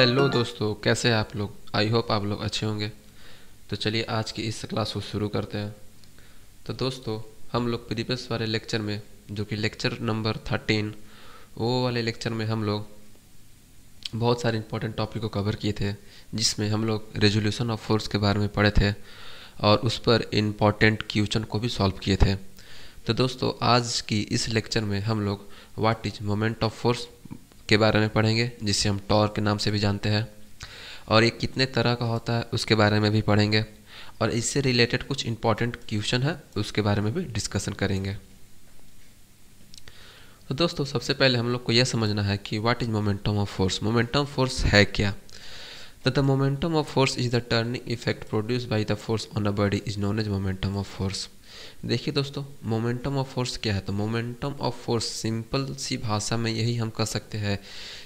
hello दोस्तों कैसे हैं आप लोग आई होप आप लोग अच्छे होंगे तो चलिए आज की इस क्लास को शुरू करते हैं तो दोस्तों हम लोग प्रीवियस वाले लेक्चर में जो कि लेक्चर नंबर थर्टीन वो वाले लेक्चर में हम लोग बहुत सारे इंपॉर्टेंट टॉपिक को कवर किए थे जिसमें हम लोग रेजोल्यूशन ऑफ फोर्स के बारे में पढ़े थे और उस पर इम्पॉर्टेंट क्वेश्चन को भी सॉल्व किए थे तो दोस्तों आज की इस लेक्चर में हम लोग what is moment of force के बारे में पढ़ेंगे जिसे हम टॉर के नाम से भी जानते हैं और ये कितने तरह का होता है उसके बारे में भी पढ़ेंगे और इससे रिलेटेड कुछ इंपॉर्टेंट क्वेश्चन है उसके बारे में भी डिस्कशन करेंगे तो दोस्तों सबसे पहले हम लोग को यह समझना है कि what is momentum of force momentum force है क्या the momentum of force is the turning effect produce by the force on a body is known as momentum of force देखिए दोस्तों मोमेंटम ऑफ फोर्स क्या है तो momentum of force simple सी भाषा में यही हम कह सकते हैं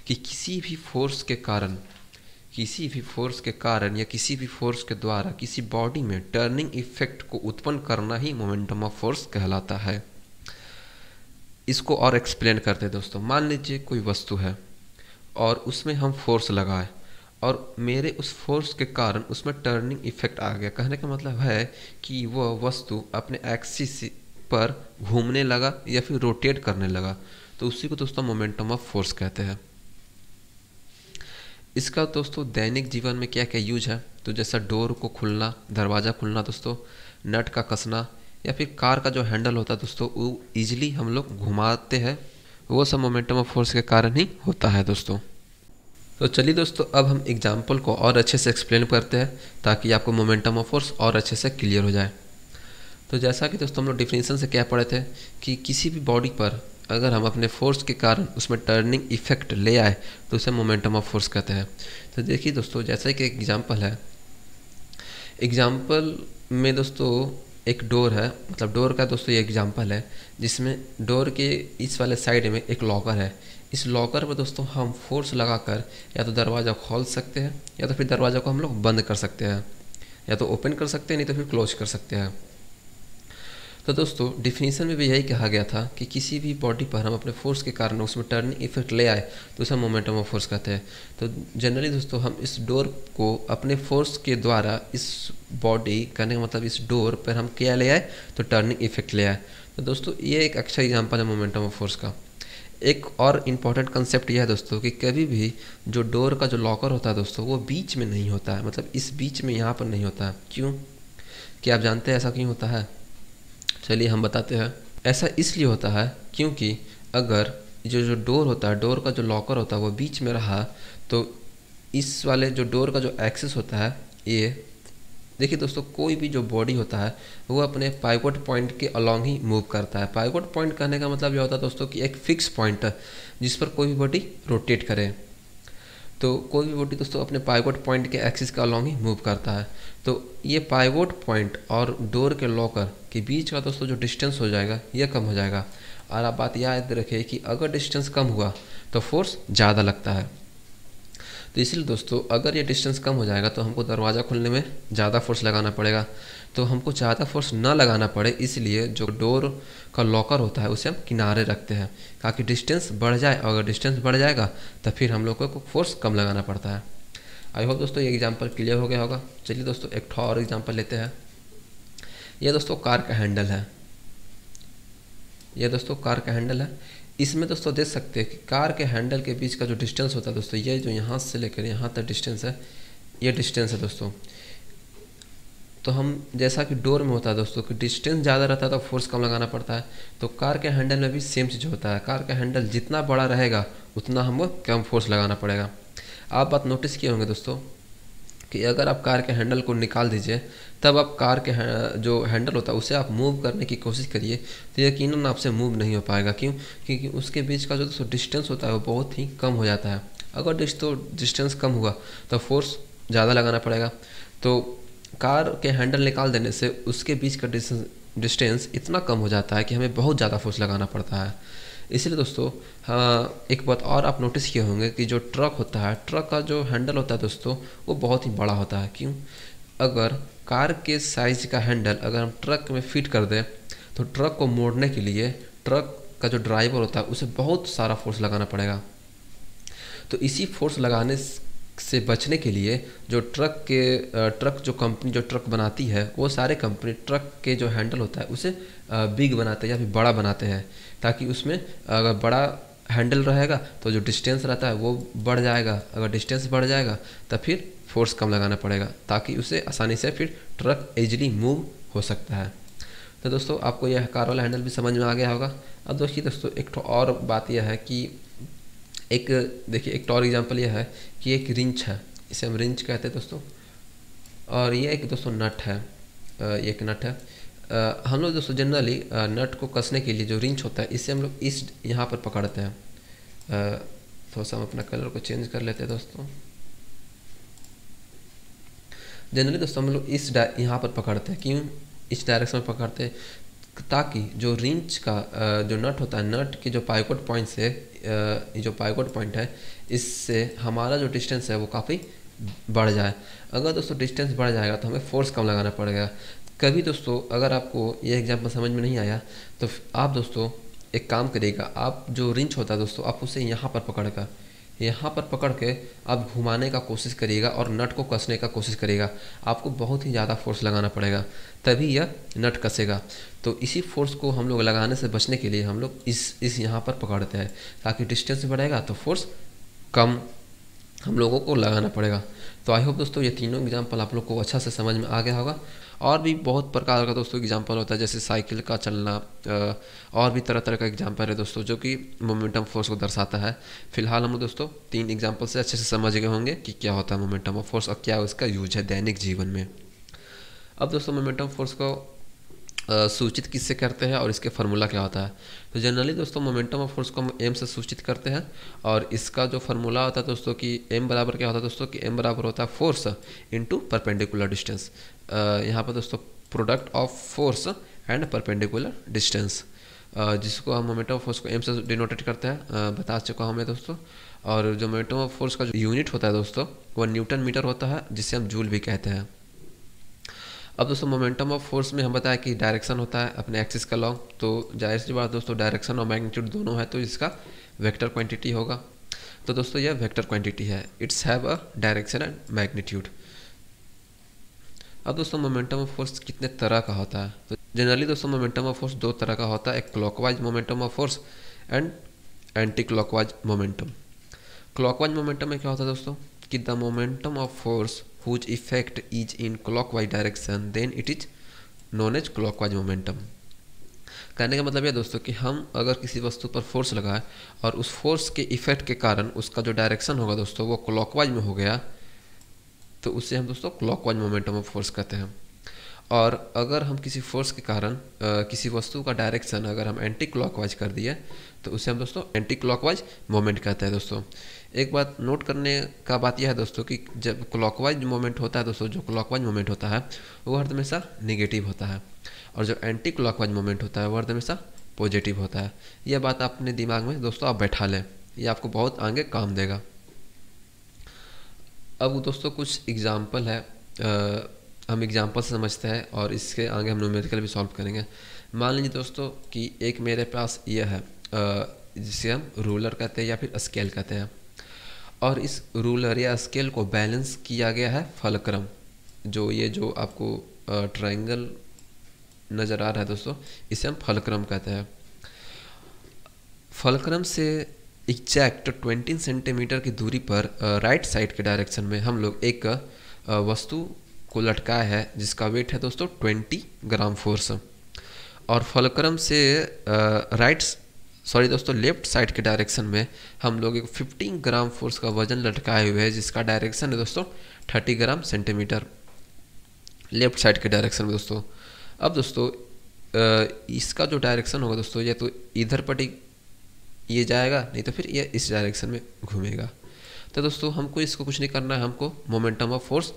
कि किसी भी फोर्स के कारण किसी भी फोर्स के कारण या किसी भी फोर्स के द्वारा किसी बॉडी में टर्निंग इफेक्ट को उत्पन्न करना ही मोमेंटम ऑफ फोर्स कहलाता है इसको और एक्सप्लेन करते हैं दोस्तों मान लीजिए कोई वस्तु है और उसमें हम फोर्स लगाए और मेरे उस फोर्स के कारण उसमें टर्निंग इफेक्ट आ गया कहने का मतलब है कि वह वस्तु अपने एक्सिस पर घूमने लगा या फिर रोटेट करने लगा तो उसी को दोस्तों मोमेंटम ऑफ फोर्स कहते हैं इसका दोस्तों दैनिक जीवन में क्या क्या यूज है तो जैसा डोर को खुलना दरवाज़ा खुलना दोस्तों नट का कसना या फिर कार का जो हैंडल होता है दोस्तों वो ईजिली हम लोग घुमाते हैं वो सब मोमेंटम ऑफ फोर्स के कारण ही होता है दोस्तों तो चलिए दोस्तों अब हम एग्जाम्पल को और अच्छे से एक्सप्लेन करते हैं ताकि आपको मोमेंटम ऑफ फोर्स और अच्छे से क्लियर हो जाए तो जैसा कि दोस्तों हम लोग डिफिनेशन से क्या पढ़े थे कि किसी भी बॉडी पर अगर हम अपने फोर्स के कारण उसमें टर्निंग इफेक्ट ले आए तो उसे मोमेंटम ऑफ फोर्स कहते हैं तो देखिए दोस्तों जैसा कि एग्जाम्पल है एग्जाम्पल में दोस्तों एक डोर है मतलब डोर का दोस्तों ये एग्जाम्पल है जिसमें डोर के इस वाले साइड में एक लॉकर है इस लॉकर पर दोस्तों हम फोर्स लगाकर या तो दरवाज़ा खोल सकते हैं या तो फिर दरवाज़ा को हम लोग बंद कर सकते हैं या तो ओपन कर सकते हैं नहीं तो फिर क्लोज कर सकते हैं तो दोस्तों डिफिनीसन में भी यही कहा गया था कि किसी भी बॉडी पर हम अपने फोर्स के कारण उसमें टर्निंग इफेक्ट ले आए तो उसे मोमेंटम ऑफ फोर्स कहते हैं तो जनरली दोस्तों हम इस डोर को अपने फोर्स के द्वारा इस बॉडी करने का मतलब इस डोर पर हम क्या ले आए तो टर्निंग इफेक्ट ले आए तो दोस्तों ये एक अच्छा एग्जाम्पल है मोमेंटम ऑफ फोर्स का एक और इम्पॉर्टेंट कंसेप्ट यह है दोस्तों कि कभी भी जो डोर का जो लॉकर होता है दोस्तों वो बीच में नहीं होता है मतलब इस बीच में यहाँ पर नहीं होता है क्यों क्या आप जानते हैं ऐसा क्यों होता है चलिए हम बताते हैं ऐसा इसलिए होता है क्योंकि अगर जो जो डोर होता है डोर का जो लॉकर होता है वो बीच में रहा तो इस वाले जो डोर का जो एक्सेस होता है ये देखिए दोस्तों कोई भी जो बॉडी होता है वो अपने पाइवट पॉइंट के अलॉन्ग ही मूव करता है पाइवट पॉइंट कहने का मतलब यह होता है दोस्तों कि एक फिक्स पॉइंट जिस पर कोई भी बॉडी रोटेट करे तो कोई भी बॉडी दोस्तों अपने पाइवट पॉइंट के एक्सिस के अलॉन्ग ही मूव करता है तो ये पाइवट पॉइंट और डोर के लॉकर के बीच का दोस्तों जो डिस्टेंस हो जाएगा यह कम हो जाएगा और आप बात याद रखिए कि अगर डिस्टेंस कम हुआ तो फोर्स ज़्यादा लगता है तो इसलिए दोस्तों अगर ये डिस्टेंस कम हो जाएगा तो हमको दरवाज़ा खोलने में ज़्यादा फोर्स लगाना पड़ेगा तो हमको ज़्यादा फोर्स ना लगाना पड़े इसलिए जो डोर का लॉकर होता है उसे हम किनारे रखते हैं ताकि डिस्टेंस बढ़ जाए और अगर डिस्टेंस बढ़ जाएगा तो फिर हम लोग को फोर्स कम लगाना पड़ता है आई होप दोस्तों ये एग्जाम्पल क्लियर हो गया होगा चलिए दोस्तों एक और एग्जाम्पल लेते हैं यह दोस्तों कार का हैंडल है यह दोस्तों कार का हैंडल है इसमें दोस्तों देख सकते हैं कि कार के हैंडल के बीच का जो डिस्टेंस होता है दोस्तों ये जो यहाँ से लेकर यहाँ तक डिस्टेंस है ये डिस्टेंस है दोस्तों तो हम जैसा कि डोर में होता है दोस्तों कि डिस्टेंस ज़्यादा रहता है तो फोर्स कम लगाना पड़ता है तो कार के हैंडल में भी सेम चीज़ होता है कार का हैंडल जितना बड़ा रहेगा उतना हमको कम फोर्स लगाना पड़ेगा आप बात नोटिस किए होंगे दोस्तों कि अगर आप कार के हैंडल को निकाल दीजिए तब आप कार के जो हैंडल होता है उसे आप मूव करने की कोशिश करिए तो यकीनन आपसे मूव नहीं हो पाएगा क्यों क्योंकि उसके बीच का जो डिस्टेंस तो होता है वो बहुत ही कम हो जाता है अगर तो डिस्टेंस कम हुआ तो फोर्स ज़्यादा लगाना पड़ेगा तो कार के हैंडल निकाल देने से उसके बीच का डिस्टेंस इतना कम हो जाता है कि हमें बहुत ज़्यादा फोर्स लगाना पड़ता है इसलिए दोस्तों हाँ एक बात और आप नोटिस किए होंगे कि जो ट्रक होता है ट्रक का जो हैंडल होता है दोस्तों वो बहुत ही बड़ा होता है क्यों अगर कार के साइज़ का हैंडल अगर हम ट्रक में फिट कर दें तो ट्रक को मोड़ने के लिए ट्रक का जो ड्राइवर होता है उसे बहुत सारा फोर्स लगाना पड़ेगा तो इसी फोर्स लगाने से बचने के लिए जो ट्रक के ट्रक जो कंपनी जो ट्रक बनाती है वो सारे कंपनी ट्रक के जो हैंडल होता है उसे बिग बनाते हैं या फिर बड़ा बनाते हैं ताकि उसमें अगर बड़ा हैंडल रहेगा तो जो डिस्टेंस रहता है वो बढ़ जाएगा अगर डिस्टेंस बढ़ जाएगा तो फिर फोर्स कम लगाना पड़ेगा ताकि उसे आसानी से फिर ट्रक ईजिली मूव हो सकता है तो दोस्तों आपको यह कार वाला हैंडल भी समझ में आ गया होगा अब दोस्तों दोस्तों एक तो और बात यह है कि एक देखिए एक और एग्जांपल यह है कि एक रिंच है इसे हम रिंच कहते हैं दोस्तों और यह एक दोस्तों नट है ये एक नट है हम लोग दोस्तों जनरली नट को कसने के लिए जो रिंच होता है इससे हम लोग इस यहाँ पर पकड़ते हैं थोड़ा सा हम अपना कलर को चेंज कर लेते हैं दोस्तों जनरली दोस्तों हम लोग इस यहाँ पर पकड़ते हैं क्यों इस डायरेक्शन में पकड़ते हैं ताकि जो रिंच का जो नट होता है नट की जो पाइकोट पॉइंट से ये जो पाइकोट पॉइंट है इससे हमारा जो डिस्टेंस है वो काफ़ी बढ़ जाए अगर दोस्तों डिस्टेंस बढ़ जाएगा तो हमें फोर्स कम लगाना पड़ेगा कभी दोस्तों अगर आपको ये एग्जाम्पल समझ में नहीं आया तो आप दोस्तों एक काम करिएगा आप जो रिंच होता है दोस्तों आप उसे यहाँ पर पकड़ कर यहाँ पर पकड़ के आप घुमाने का कोशिश करिएगा और नट को कसने का कोशिश करिएगा आपको बहुत ही ज़्यादा फोर्स लगाना पड़ेगा तभी यह नट कसेगा तो इसी फोर्स को हम लोग लगाने से बचने के लिए हम लोग इस इस यहाँ पर पकड़ते हैं ताकि डिस्टेंस बढ़ेगा तो फोर्स कम हम लोगों को लगाना पड़ेगा तो आई होप दोस्तों ये तीनों एग्जाम्पल आप लोग को अच्छा से समझ में आ गया होगा और भी बहुत प्रकार का दोस्तों एग्जाम्पल होता है जैसे साइकिल का चलना और भी तरह तरह का एग्जाम्पल है दोस्तों जो कि मोमेंटम फोर्स को दर्शाता है फिलहाल हम दोस्तों तीन एग्जाम्पल से अच्छे से समझ गए होंगे कि क्या होता है मोमेंटम ऑफ फोर्स और क्या उसका यूज है दैनिक जीवन में अब दोस्तों मोमेंटम फोर्स को सूचित किससे करते हैं और इसके फार्मूला क्या होता है तो जनरली दोस्तों मोमेंटम ऑफ फोर्स को हम एम से सूचित करते हैं और इसका जो फार्मूला होता है दोस्तों कि एम बराबर क्या होता है दोस्तों कि एम बराबर होता है फोर्स इंटू परपेंडिकुलर डिस्टेंस यहाँ पर दोस्तों product of force and perpendicular distance जिसको हम मोमेंटम ऑफ फोर्स को एम से डिनोटेट करते हैं बता चुका हूँ मैं दोस्तों और जो मोमेंटम ऑफ फोर्स का जो यूनिट होता है दोस्तों वह न्यूटन मीटर होता है जिसे हम जूल भी कहते हैं अब दोस्तों मोमेंटम ऑफ फोर्स में हम बताया कि डायरेक्शन होता है अपने एक्सिस का लॉन्ग तो जाहिर सी बात दोस्तों डायरेक्शन और मैग्नीट्यूड दोनों है तो इसका वेक्टर क्वांटिटी होगा तो दोस्तों यह वेक्टर क्वांटिटी है it's have a direction and magnitude अब दोस्तों मोमेंटम ऑफ फोर्स कितने तरह का होता है तो जनरली दोस्तों मोमेंटम ऑफ फोर्स दो तरह का होता है एक clockwise momentum of force and anti clockwise momentum clockwise momentum में क्या होता है दोस्तों कि the momentum of force whose effect is in clockwise direction then it is known as clockwise momentum कहने का मतलब यह दोस्तों कि हम अगर किसी वस्तु पर फोर्स लगाए और उस फोर्स के इफेक्ट के कारण उसका जो डायरेक्शन होगा दोस्तों वो क्लॉकवाइज में हो गया तो उससे हम दोस्तों क्लॉकवाइज मोमेंटम ऑफ फोर्स कहते हैं और अगर हम किसी फोर्स के कारण किसी वस्तु का डायरेक्शन अगर हम एंटी क्लॉकवाइज कर दिए तो उसे हम दोस्तों एंटी क्लॉकवाइज मोमेंट कहते हैं दोस्तों एक बात नोट करने का बात यह है दोस्तों कि जब क्लॉकवाइज मोमेंट होता है दोस्तों जो क्लॉकवाइज मोमेंट होता है वो हर हमेशा निगेटिव होता है और जो एंटी क्लॉकवाइज मोमेंट होता है वो हर हमेशा पॉजिटिव होता है यह बात अपने दिमाग में दोस्तों आप बैठा लें यह आपको बहुत आगे काम देगा अब दोस्तों कुछ एग्ज़ाम्पल है आ, हम एग्ज़ाम्पल समझते हैं और इसके आगे हम न्यूमेरिकल भी सॉल्व करेंगे मान लीजिए दोस्तों कि एक मेरे पास ये है जिसे हम रूलर कहते हैं या फिर स्केल कहते हैं और इस रूलर या स्केल को बैलेंस किया गया है फलक्रम जो ये जो आपको ट्रायंगल नज़र आ रहा है दोस्तों इसे हम फलक्रम कहते हैं फलक्रम से एग्जैक्ट 20 सेंटीमीटर की दूरी पर राइट साइड के डायरेक्शन में हम लोग एक वस्तु को लटकाया है जिसका वेट है दोस्तों 20 ग्राम फोर्स और फलक्रम से राइट सॉरी दोस्तों लेफ्ट साइड के डायरेक्शन में हम लोग एक 15 ग्राम फोर्स का वजन लटकाए हुए है जिसका डायरेक्शन है दोस्तों 30 ग्राम सेंटीमीटर लेफ्ट साइड के डायरेक्शन में दोस्तों अब दोस्तों इसका जो डायरेक्शन होगा दोस्तों या तो इधर पटी ये जाएगा नहीं तो फिर ये इस डायरेक्शन में घूमेगा तो दोस्तों हमको इसको कुछ नहीं करना है हमको मोमेंटम ऑफ फोर्स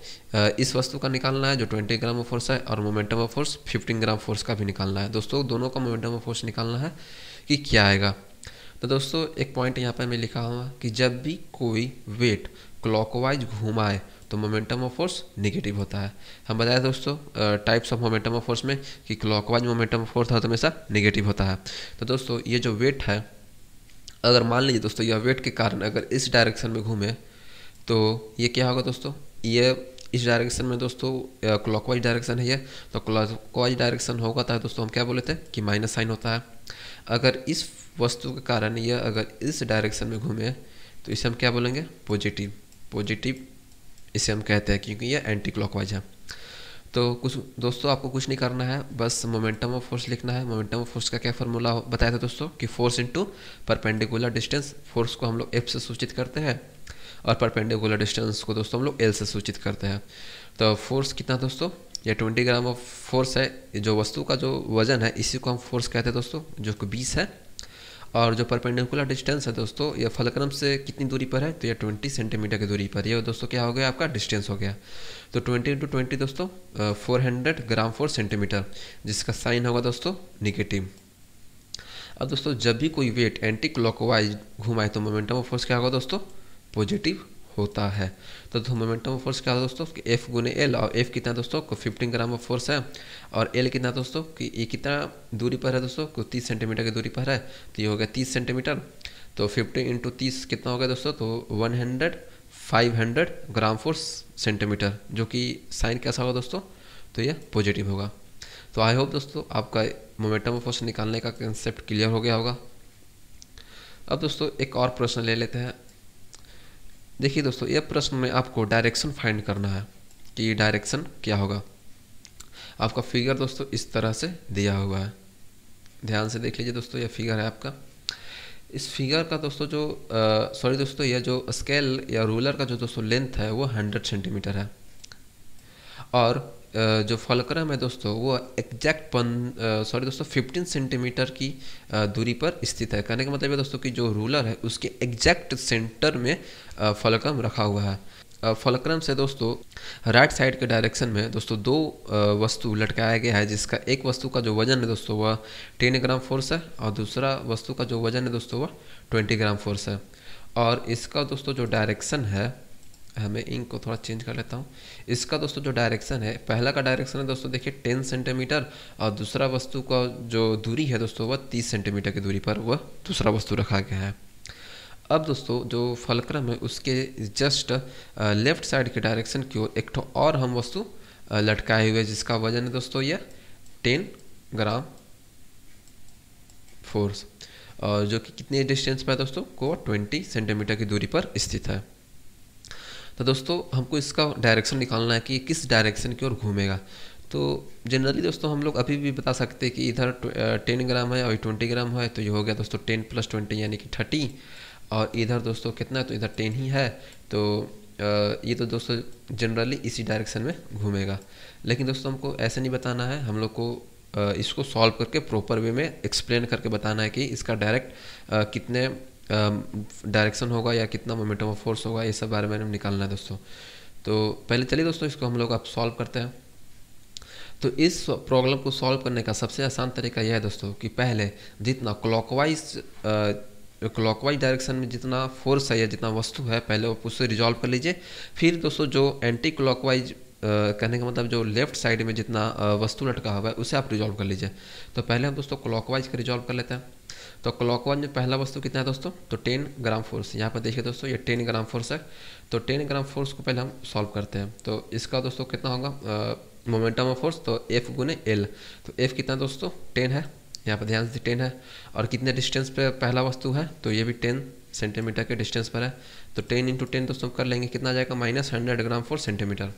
इस वस्तु का निकालना है जो 20 ग्राम ऑफ फोर्स है और momentum of force 15 gram force का भी निकालना है दोस्तों दोनों का मोमेंटम ऑफ फोर्स निकालना है कि क्या आएगा तो दोस्तों एक पॉइंट यहाँ पर मैं लिखा हुआ कि जब भी कोई वेट क्लॉकवाइज घूमाए तो मोमेंटम ऑफ फोर्स निगेटिव होता है हम बताया दोस्तों types of momentum of force में कि क्लॉकवाइज मोमेंटम ऑफ फोर्स हमेशा निगेटिव होता है तो दोस्तों ये जो वेट है अगर मान लीजिए दोस्तों यह वेट के कारण अगर इस डायरेक्शन में घूमे तो ये क्या होगा दोस्तों ये इस डायरेक्शन में दोस्तों क्लॉकवाइज डायरेक्शन है ये तो क्लॉकवाइज डायरेक्शन होगा तो दोस्तों हम क्या बोले थे कि माइनस साइन होता है अगर इस वस्तु के कारण यह अगर इस डायरेक्शन में घूमे तो इसे हम क्या बोलेंगे पॉजिटिव पॉजिटिव इसे हम कहते हैं क्योंकि यह एंटी क्लॉकवाइज है तो कुछ दोस्तों आपको कुछ नहीं करना है बस मोमेंटम ऑफ फोर्स लिखना है मोमेंटम ऑफ फोर्स का क्या फॉर्मूला बताया था दोस्तों कि force into perpendicular distance force को हम लोग एफ से सूचित करते हैं और परपेंडिकुलर डिस्टेंस को दोस्तों हम लोग एल से सूचित करते हैं तो फोर्स कितना दोस्तों ये ट्वेंटी ग्राम ऑफ फोर्स है जो वस्तु का जो वजन है इसी को हम फोर्स कहते हैं दोस्तों जो कि बीस है और जो परपेंडिकुलर डिस्टेंस है दोस्तों ये फलक्रम से कितनी दूरी पर है तो ये 20 सेंटीमीटर की दूरी पर और दोस्तों क्या हो गया आपका डिस्टेंस हो गया तो 20 इंटू ट्वेंटी दोस्तों 400 ग्राम फोर सेंटीमीटर जिसका साइन होगा दोस्तों निगेटिव अब दोस्तों जब भी कोई वेट एंटी क्लॉकवाइज घुमाए तो मोमेंटम ऑफ फोर्स क्या होगा दोस्तों पॉजिटिव होता है तो दोस्तों मोमेंटम ऑफ फोर्स क्या होता है दोस्तों कि एफ गुने एल और एफ कितना दोस्तों को फिफ्टीन ग्राम ऑफ फोर्स है और एल कितना दोस्तों कि ये कितना दूरी पर है दोस्तों को तीस सेंटीमीटर की दूरी पर है तो ये हो गया तीस सेंटीमीटर तो फिफ्टीन इंटू तीस कितना हो गया दोस्तों तो one hundred five hundred gram force centimetre जो कि साइन कैसा होगा दोस्तों तो यह पॉजिटिव होगा तो आई होप दोस्तों आपका मोमेंटम ऑफ फोर्स निकालने का कंसेप्ट क्लियर हो गया होगा अब दोस्तों एक और प्रश्न ले लेते हैं देखिए दोस्तों यह प्रश्न में आपको डायरेक्शन फाइंड करना है कि ये डायरेक्शन क्या होगा आपका फिगर दोस्तों इस तरह से दिया हुआ है ध्यान से देख लीजिए दोस्तों यह फिगर है आपका इस फिगर का दोस्तों जो सॉरी दोस्तों यह जो स्केल या रूलर का जो दोस्तों लेंथ है वो हंड्रेड सेंटीमीटर है और जो फलक्रम है दोस्तों वो एग्जैक्ट पन सॉरी दोस्तों फिफ्टीन सेंटीमीटर की दूरी पर स्थित है कहने का मतलब है दोस्तों कि जो रूलर है उसके एग्जैक्ट सेंटर में फलक्रम रखा हुआ है फलक्रम से दोस्तों राइट साइड के डायरेक्शन में दोस्तों दो वस्तु लटकाया गया है जिसका एक वस्तु का जो वजन है दोस्तों वह टेन ग्राम फोर्स है और दूसरा वस्तु का जो वजन है दोस्तों वह ट्वेंटी ग्राम फोर्स है और इसका दोस्तों जो डायरेक्शन है हमें इंक को थोड़ा चेंज कर लेता हूँ इसका दोस्तों जो डायरेक्शन है पहला का डायरेक्शन है दोस्तों देखिए टेन सेंटीमीटर और दूसरा वस्तु का जो दूरी है दोस्तों वह तीस सेंटीमीटर की दूरी पर वह दूसरा वस्तु रखा गया है अब दोस्तों जो फलक्रम है उसके जस्ट लेफ्ट साइड के डायरेक्शन की ओर एक और हम वस्तु लटकाए हुए जिसका वजन है दोस्तों यह टेन ग्राम फोर्स और जो कि कितने डिस्टेंस पर है दोस्तों को ट्वेंटी सेंटीमीटर की दूरी पर स्थित है तो दोस्तों हमको इसका डायरेक्शन निकालना है कि किस डायरेक्शन की ओर घूमेगा तो जनरली दोस्तों हम लोग अभी भी बता सकते हैं कि इधर टेन ग्राम है और ट्वेंटी ग्राम है तो ये हो गया दोस्तों टेन प्लस ट्वेंटी यानी कि थर्टी और इधर दोस्तों कितना है तो इधर टेन ही है तो ये तो दोस्तों जनरली इसी डायरेक्शन में घूमेगा लेकिन दोस्तों हमको ऐसे नहीं बताना है हम लोग को इसको सॉल्व करके प्रॉपर वे में एक्सप्लेन करके बताना है कि इसका डायरेक्ट कितने डायरेक्शन होगा या कितना मोमेंटम ऑफ फोर्स होगा ये सब बारे में हम निकालना है दोस्तों तो पहले चलिए दोस्तों इसको हम लोग अब सॉल्व करते हैं तो इस प्रॉब्लम को सॉल्व करने का सबसे आसान तरीका यह है दोस्तों कि पहले जितना क्लॉकवाइज क्लॉकवाइज डायरेक्शन में जितना फोर्स है या जितना वस्तु है पहले आप उससे रिजॉल्व कर लीजिए फिर दोस्तों जो एंटी क्लॉकवाइज कहने का मतलब जो लेफ्ट साइड में जितना वस्तु लटका हुआ है उसे आप रिजॉल्व कर लीजिए तो पहले हम दोस्तों क्लॉकवाइज का रिजॉल्व कर लेते हैं तो क्लॉक वन में पहला वस्तु कितना है दोस्तों तो टेन ग्राम फोर्स यहाँ पर देखिए दोस्तों ये टेन ग्राम फोर्स है तो टेन ग्राम फोर्स को पहले हम सॉल्व करते हैं तो इसका दोस्तों कितना होगा मोमेंटम ऑफ फोर्स तो एफ गुने एल तो एफ कितना दोस्तों टेन है यहाँ पर ध्यान से टेन है और कितने डिस्टेंस पर पहला वस्तु है तो ये भी टेन सेंटीमीटर के डिस्टेंस पर है तो टेन इंटू टेन दोस्तों कर लेंगे कितना जाएगा minus hundred gram force centimetre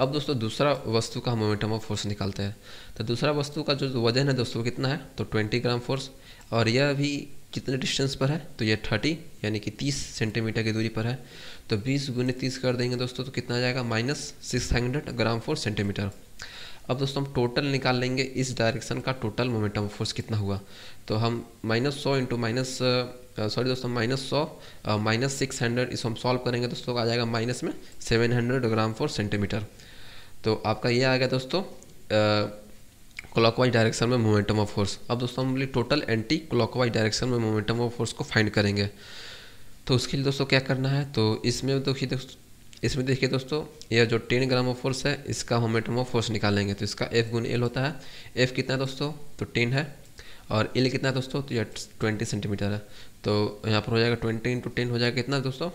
अब दोस्तों दूसरा वस्तु का मोमेंटम ऑफ फोर्स निकालते हैं तो दूसरा वस्तु का जो वजन है दोस्तों कितना है तो ट्वेंटी ग्राम फोर्स और यह अभी कितने डिस्टेंस पर है तो यह थर्टी यानी कि तीस सेंटीमीटर की दूरी पर है तो बीस गुने तीस कर देंगे दोस्तों तो कितना आ जाएगा minus six hundred gram force centimetre अब दोस्तों हम टोटल निकाल लेंगे इस डायरेक्शन का टोटल मोमेंटम फोर्स कितना हुआ तो हम माइनस सौ इंटू माइनस सॉरी दोस्तों माइनस सौ माइनस सिक्स हंड्रेड इसको हम सॉल्व करेंगे दोस्तों आ जाएगा माइनस में seven hundred gram force centimetre तो आपका ये आ गया दोस्तों क्लॉकवाइज डायरेक्शन में मोमेंटम ऑफ फोर्स अब दोस्तों हम टोटल एंटी क्लॉकवाइज डायरेक्शन में मोमेंटम ऑफ फोर्स को फाइंड करेंगे तो उसके लिए दोस्तों क्या करना है तो इसमें देखिए इसमें देखिए दोस्तों यह जो टेन ग्राम ऑफ फोर्स है इसका मोमेंटम ऑफ फोर्स निकालेंगे तो इसका एफ गुन एल होता है एफ कितना है दोस्तों तो टेन है और एल कितना है दोस्तों तो यह ट्वेंटी सेंटीमीटर है तो यहाँ पर हो जाएगा ट्वेंटी इंटू टेन हो जाएगा कितना दोस्तों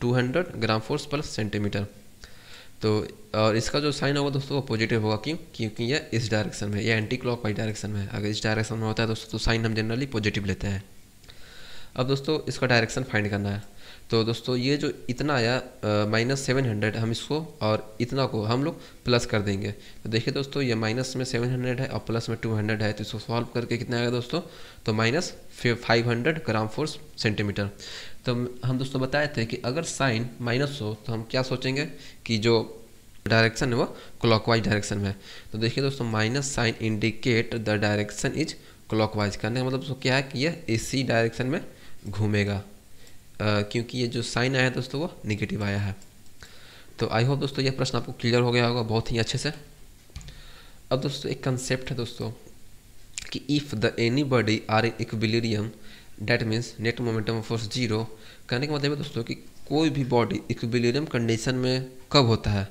two hundred gram force plus centimetre तो और इसका जो साइन होगा दोस्तों वो पॉजिटिव होगा क्यों क्योंकि यह इस डायरेक्शन में यह एंटी क्लॉक वाइज डायरेक्शन में अगर इस डायरेक्शन में होता है दोस्तों तो साइन हम जनरली पॉजिटिव लेते हैं अब दोस्तों इसका डायरेक्शन फाइंड करना है तो दोस्तों ये जो इतना आया माइनस सेवन हंड्रेड हम इसको और इतना को हम लोग प्लस कर देंगे तो देखिए दोस्तों ये माइनस में सेवन हंड्रेड है और प्लस में टू हंड्रेड है तो इसको सॉल्व करके कितना आएगा दोस्तों तो minus five hundred gram force centimetre तो हम दोस्तों बताए थे कि अगर साइन माइनस हो तो हम क्या सोचेंगे कि जो डायरेक्शन है वो क्लॉकवाइज डायरेक्शन में तो देखिए दोस्तों minus sign indicate the direction is clockwise करने का मतलब क्या है कि यह इसी डायरेक्शन में घूमेगा क्योंकि ये जो साइन आया है दोस्तों वो निगेटिव आया है तो आई होप दोस्तों यह प्रश्न आपको क्लियर हो गया होगा बहुत ही अच्छे से अब दोस्तों एक कंसेप्ट है दोस्तों कि if the any body are in equilibrium that means net momentum of force zero कहने का मतलब है दोस्तों कि कोई भी बॉडी इक्विलिब्रियम कंडीशन में कब होता है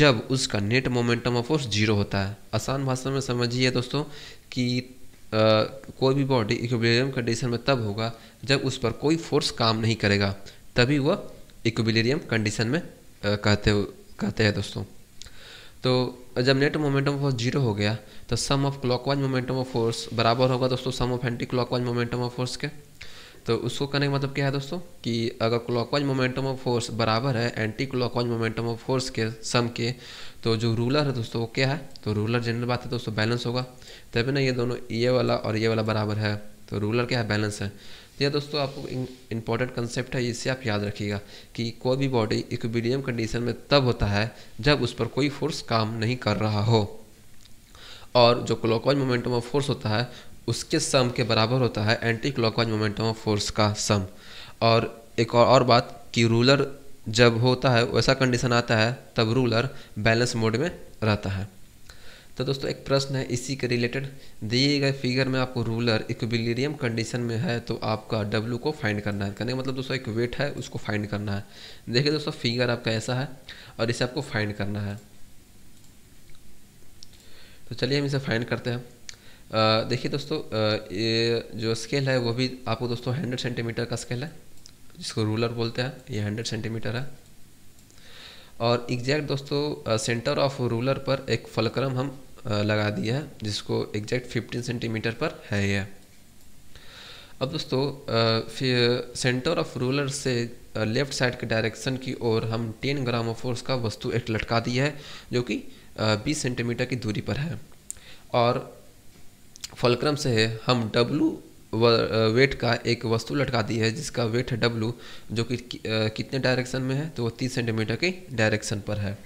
जब उसका net momentum of force zero होता है आसान भाषा में समझिए दोस्तों कि आ, कोई भी बॉडी इक्विलिब्रियम कंडीशन में तब होगा जब उस पर कोई फोर्स काम नहीं करेगा तभी वह इक्विलिब्रियम कंडीशन में आ, कहते कहते हैं दोस्तों तो जब नेट मोमेंटम फोर्स जीरो हो गया तो sum of clockwise momentum of force बराबर होगा दोस्तों sum of anti clockwise momentum of force के तो उसको करने का मतलब क्या है दोस्तों कि अगर क्लॉकवाइज मोमेंटम ऑफ फोर्स बराबर है anti clockwise momentum of force के सम के तो जो रूलर है दोस्तों वो क्या है तो रूलर जनरल बात है दोस्तों बैलेंस होगा तभी ना ये दोनों ये वाला और ये वाला बराबर है तो रूलर क्या है बैलेंस है यह दोस्तों आपको इंपॉर्टेंट कंसेप्ट है इसे आप याद रखिएगा कि कोई भी बॉडी इक्विबिलियम कंडीशन में तब होता है जब उस पर कोई फोर्स काम नहीं कर रहा हो और जो क्लॉकवाइज मोमेंटम ऑफ फोर्स होता है उसके सम के बराबर होता है anti clockwise momentum of force का सम और एक और, और बात कि रूलर जब होता है वैसा कंडीशन आता है तब रूलर बैलेंस मोड में रहता है तो दोस्तों एक प्रश्न है इसी के रिलेटेड दिए गए फिगर में आपको रूलर इक्विलिरियम कंडीशन में है तो आपका डब्ल्यू को फाइंड करना है करने का मतलब दोस्तों एक वेट है उसको फाइंड करना है देखिए दोस्तों फिगर आपका ऐसा है और इसे आपको फाइंड करना है तो चलिए हम इसे फाइंड करते हैं देखिए दोस्तों ये जो स्केल है वो भी आपको दोस्तों हंड्रेड सेंटीमीटर का स्केल है जिसको रूलर बोलते हैं ये हंड्रेड सेंटीमीटर है और एग्जैक्ट दोस्तों सेंटर ऑफ रूलर पर एक फलक्रम हम लगा दिया है जिसको एग्जैक्ट 15 सेंटीमीटर पर है यह अब दोस्तों फिर सेंटर ऑफ रूलर से लेफ्ट साइड के डायरेक्शन की ओर हम 10 ग्राम ऑफ फोर्स का वस्तु एक लटका दिया है जो कि 20 सेंटीमीटर की दूरी पर है और फलक्रम से हम डब्लू वेट का एक वस्तु लटका दी है जिसका वेट है डब्लू जो कि कितने डायरेक्शन में है तो वो 30 सेंटीमीटर के डायरेक्शन पर है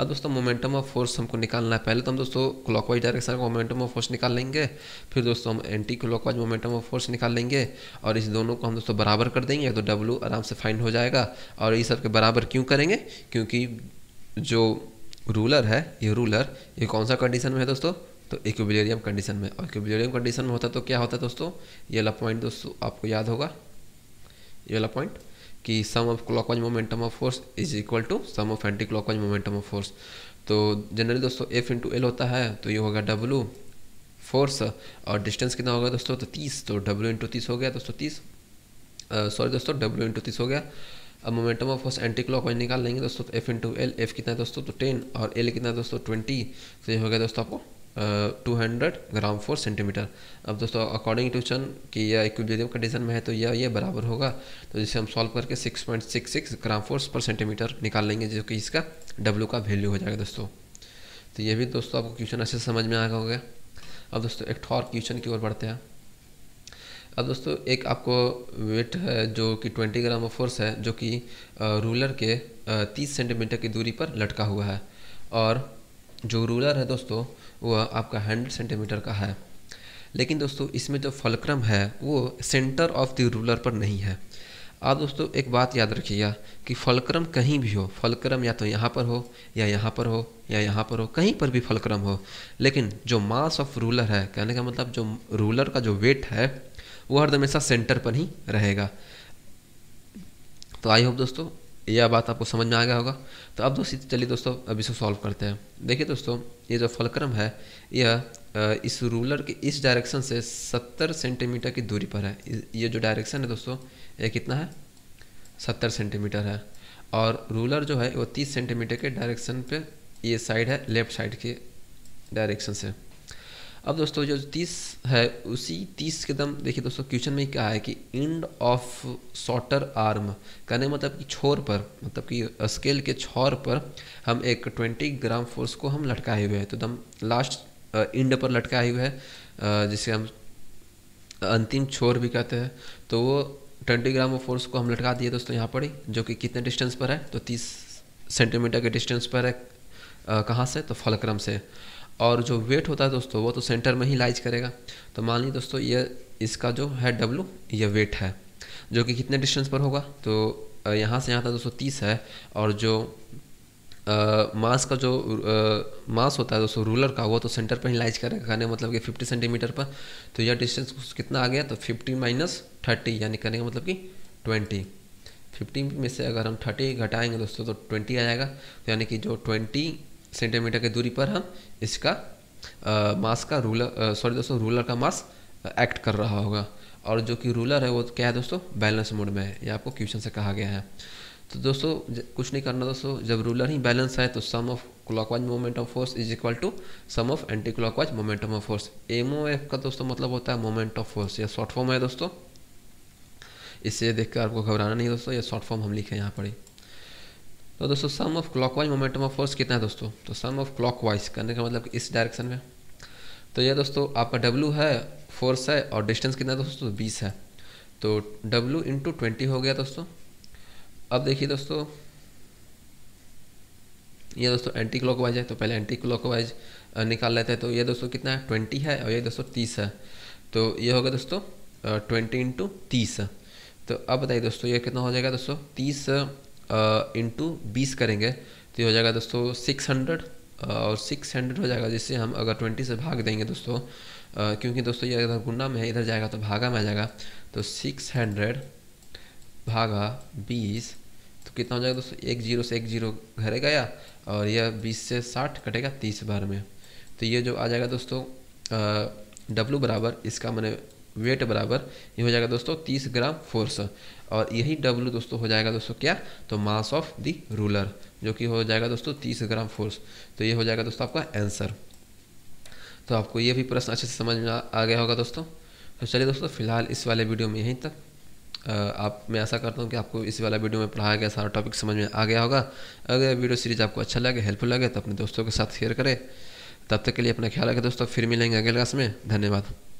अब दोस्तों मोमेंटम ऑफ फोर्स हमको निकालना है पहले तो हम दोस्तों क्लॉकवाइज डायरेक्शन का मोमेंटम ऑफ फोर्स निकाल लेंगे फिर दोस्तों हम anti clockwise momentum of force निकाल लेंगे और इस दोनों को हम दोस्तों बराबर कर देंगे तो डब्लू आराम से फाइंड हो जाएगा और ये सब के बराबर क्यों करेंगे क्योंकि जो रूलर है ये रूलर ये कौन सा कंडीशन में है दोस्तों तो इक्विबिलेरियम कंडीशन में और इक्विबिलेरियम कंडीशन में होता तो क्या होता है दोस्तों ये वाला पॉइंट दोस्तों आपको याद होगा ये वाला पॉइंट कि sum of clockwise momentum of force is equal to sum of anti clockwise momentum of force तो जनरली दोस्तों एफ इंटू एल होता है तो ये होगा डब्लू फोर्स और डिस्टेंस कितना होगा दोस्तों तो तीस तो डब्ल्यू इंटू तीस हो गया दोस्तों तीस सॉरी दोस्तों डब्ल्यू इंटू तीस हो गया अब momentum of force anti clockwise निकाल लेंगे दोस्तों एफ इंटू एल एफ कितना है दोस्तों तो टेन और एल कितना है दोस्तों ट्वेंटी तो ये हो गया दोस्तों आपको two uh, hundred gram force centimetre अब दोस्तों अकॉर्डिंग टू चन कि यह इक्विलिब्रियम कंडीशन में है तो यह ये बराबर होगा तो जिसे हम सॉल्व करके six point six six gram force पर सेंटीमीटर निकाल लेंगे जो कि इसका डब्ल्यू का वैल्यू हो जाएगा दोस्तों तो ये भी दोस्तों आपको क्वेश्चन अच्छे से समझ में आ गया अब दोस्तों एक और क्वेश्चन की ओर बढ़ते हैं अब दोस्तों एक आपको वेट है जो कि ट्वेंटी ग्राम ऑफ फोर्स है जो कि रूलर uh, के uh, तीस सेंटीमीटर की दूरी पर लटका हुआ है और जो रूलर है दोस्तों वह आपका हंड्रेड सेंटीमीटर का है लेकिन दोस्तों इसमें जो फलक्रम है वो सेंटर ऑफ द रूलर पर नहीं है आप दोस्तों एक बात याद रखिएगा कि फलक्रम कहीं भी हो फलक्रम या तो यहाँ पर हो या यहाँ पर हो या यहाँ पर हो कहीं पर भी फलक्रम हो लेकिन जो मास ऑफ रूलर है कहने का मतलब जो रूलर का जो वेट है वो हर हमेशा सेंटर पर ही रहेगा तो आई होप दोस्तों यह बात आपको समझ में आ गया होगा तो अब दोस्तों चलिए दोस्तों अब इसको सॉल्व करते हैं देखिए दोस्तों ये जो फलक्रम है यह इस रूलर के इस डायरेक्शन से 70 सेंटीमीटर की दूरी पर है ये जो डायरेक्शन है दोस्तों ये कितना है 70 सेंटीमीटर है और रूलर जो है वो 30 सेंटीमीटर के डायरेक्शन पे ये साइड है लेफ्ट साइड के डायरेक्शन से अब दोस्तों जो तीस है उसी तीस के दम देखिए दोस्तों क्वेश्चन में क्या है कि इंड ऑफ शॉर्टर आर्म कहने मतलब कि छोर पर मतलब कि स्केल के छोर पर हम एक ट्वेंटी ग्राम फोर्स को हम लटकाए हुए हैं तो दम लास्ट इंड uh, पर लटकाए हुए है uh, जिसे हम अंतिम छोर भी कहते हैं तो वो ट्वेंटी ग्राम ऑफ फोर्स को हम लटका दिए दोस्तों यहाँ पर ही जो कि कितने डिस्टेंस पर है तो तीस सेंटीमीटर के डिस्टेंस पर है uh, कहाँ से तो फलक्रम से और जो वेट होता है दोस्तों वो तो सेंटर में ही लाइज करेगा तो मान लीजिए दोस्तों ये इसका जो है डब्लू ये वेट है जो कि कितने डिस्टेंस पर होगा तो यहाँ से यहाँ तक दोस्तों तीस है और जो मास का जो मास होता है दोस्तों रूलर का वो तो सेंटर पर ही लाइज करेगा कहने मतलब कि 50 सेंटीमीटर पर तो यह डिस्टेंस कितना आ गया तो 50 माइनस थर्टी यानी कहने मतलब कि 20 फिफ्टी में से अगर हम थर्टी घटाएंगे दोस्तों तो ट्वेंटी आ जाएगा तो यानी कि जो ट्वेंटी सेंटीमीटर की दूरी पर हम इसका मास का रूलर सॉरी दोस्तों रूलर का मास एक्ट कर रहा होगा और जो कि रूलर है वो क्या है दोस्तों बैलेंस मोड में है यह आपको क्वेश्चन से कहा गया है तो दोस्तों कुछ नहीं करना दोस्तों जब रूलर ही बैलेंस है तो sum of clockwise moment of force is equal to sum of anti clockwise momentum of force M का दोस्तों मतलब होता है मोमेंट ऑफ फोर्स या शॉर्ट फॉर्म है दोस्तों इसे देखकर आपको घबराना नहीं दोस्तों ये शॉर्ट फॉर्म हम लिखे यहाँ पर ही तो दोस्तों sum of clockwise momentum of force कितना है दोस्तों तो सम ऑफ क्लॉकवाइज करने का मतलब इस डायरेक्शन में तो यह दोस्तों आपका डब्ल्यू है फोर्स है और डिस्टेंस कितना है दोस्तों तो बीस है तो डब्ल्यू इंटू ट्वेंटी हो गया दोस्तों अब देखिए दोस्तों ये दोस्तों एंटी क्लॉकवाइज है तो पहले एंटी क्लॉकवाइज निकाल लेते हैं तो ये दोस्तों कितना है ट्वेंटी है और ये दोस्तों तीस है तो ये हो गया दोस्तों ट्वेंटी इंटू तीस तो अब बताइए दोस्तों ये कितना हो जाएगा दोस्तों तीस इंटू बीस करेंगे तो ये हो जाएगा दोस्तों सिक्स हंड्रेड और सिक्स हंड्रेड हो जाएगा जिससे हम अगर ट्वेंटी से भाग देंगे दोस्तों क्योंकि दोस्तों ये अगर गुना में है इधर जाएगा तो भागा में आ जाएगा तो सिक्स हंड्रेड भागा बीस तो कितना हो जाएगा दोस्तों एक जीरो से एक जीरो घरे गया और यह बीस से साठ कटेगा तीस बार में तो ये जो आ जाएगा दोस्तों डब्लू बराबर इसका मैंने वेट बराबर ये हो जाएगा दोस्तों तीस ग्राम फोर्स और यही W दोस्तों हो जाएगा दोस्तों क्या तो मास ऑफ द रूलर जो कि हो जाएगा दोस्तों तीस ग्राम फोर्स तो ये हो जाएगा दोस्तों आपका आंसर तो आपको ये भी प्रश्न अच्छे से समझ में आ गया होगा दोस्तों तो चलिए दोस्तों फिलहाल इस वाले वीडियो में यहीं तक आप मैं ऐसा करता हूँ कि आपको इस वाला वीडियो में पढ़ाया गया सारा टॉपिक समझ में आ गया होगा अगर वीडियो सीरीज आपको अच्छा लगे हेल्पफुल लगे तो अपने दोस्तों के साथ शेयर करें तब तक के लिए अपना ख्याल रखें दोस्तों फिर मिलेंगे अगले क्लास में धन्यवाद